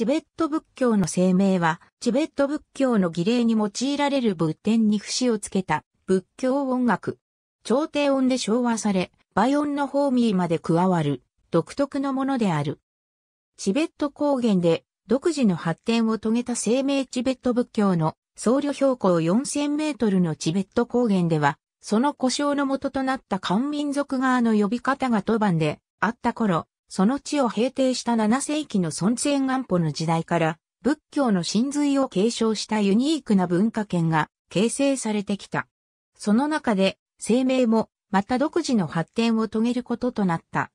チベット仏教の声明は、チベット仏教の儀礼に用いられる仏典に節をつけた仏教音楽。調廷音で昭和され、倍音のホーミーまで加わる独特のものである。チベット高原で独自の発展を遂げた生命チベット仏教の僧侶標高4000メートルのチベット高原では、その故障の元となった漢民族側の呼び方が当番であった頃、その地を平定した7世紀の孫千安保の時代から、仏教の神髄を継承したユニークな文化圏が形成されてきた。その中で、生命も、また独自の発展を遂げることとなった。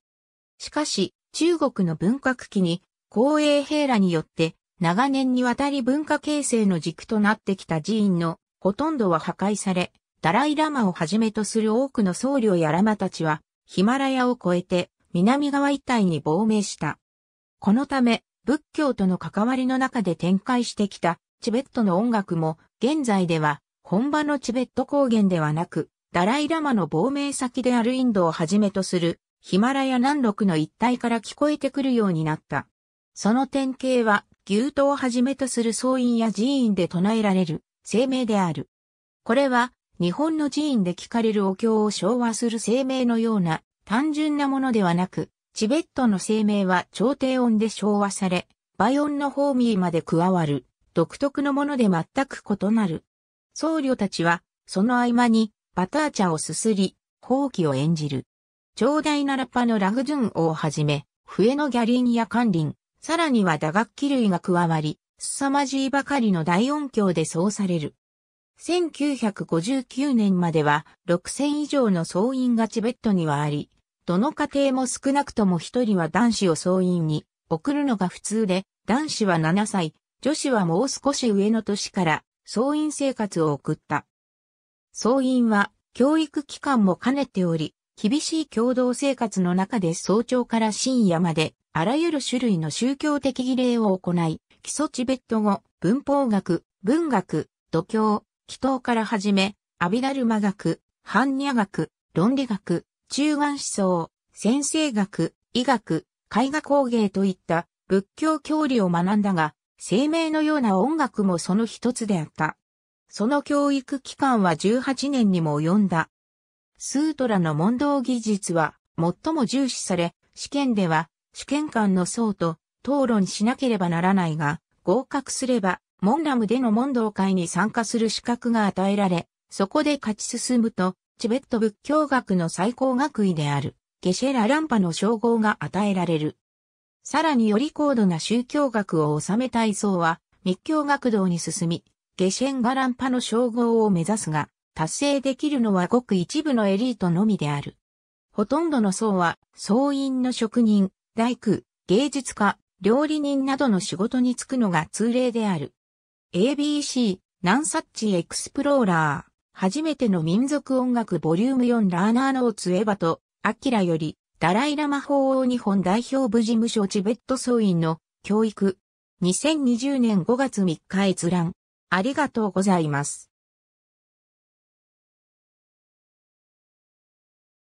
しかし、中国の文化危機に、公営兵らによって、長年にわたり文化形成の軸となってきた寺院のほとんどは破壊され、ダライラマをはじめとする多くの僧侶やラマたちは、ヒマラヤを越えて南側一帯に亡命した。このため、仏教との関わりの中で展開してきたチベットの音楽も、現在では本場のチベット高原ではなく、ダライラマの亡命先であるインドをはじめとするヒマラヤ南麓の一帯から聞こえてくるようになった。その典型は、牛刀をはじめとする僧院や寺院で唱えられる声明である。これは、日本の寺院で聞かれるお経を昭和する声明のような単純なものではなく、チベットの声明は超低音で昭和され、バイオンのホーミーまで加わる、独特のもので全く異なる。僧侶たちは、その合間に、バター茶をすすり、放棄を演じる。長大なラッパのラグジュンをはじめ、笛のギャリンやカンリン、さらには打楽器類が加わり、凄まじいばかりの大音響で奏される。1959年までは6000以上の僧院がチベットにはあり、どの家庭も少なくとも一人は男子を総員に送るのが普通で、男子は7歳、女子はもう少し上の年から総員生活を送った。総員は教育機関も兼ねており、厳しい共同生活の中で早朝から深夜まで、あらゆる種類の宗教的儀礼を行い、基礎チベット語、文法学、文学、度胸、祈祷から始め、アビダルマ学、般若学、論理学、中眼思想、先生学、医学、絵画工芸といった仏教教理を学んだが、生命のような音楽もその一つであった。その教育期間は18年にも及んだ。スートラの問答技術は最も重視され、試験では試験官の層と討論しなければならないが、合格すれば、モンラムでの問答会に参加する資格が与えられ、そこで勝ち進むと、チベット仏教学の最高学位である、ゲシェラランパの称号が与えられる。さらにより高度な宗教学を収めたい層は、密教学道に進み、ゲシェンガランパの称号を目指すが、達成できるのはごく一部のエリートのみである。ほとんどの僧は、僧院の職人、大工、芸術家、料理人などの仕事に就くのが通例である。ABC、ナンサッチエクスプローラー。初めての民族音楽ボリューム4ラーナーノーツエヴァと、アキラより、ダライラマ法王日本代表部事務所チベット総員の教育。2020年5月3日閲覧。ありがとうございます。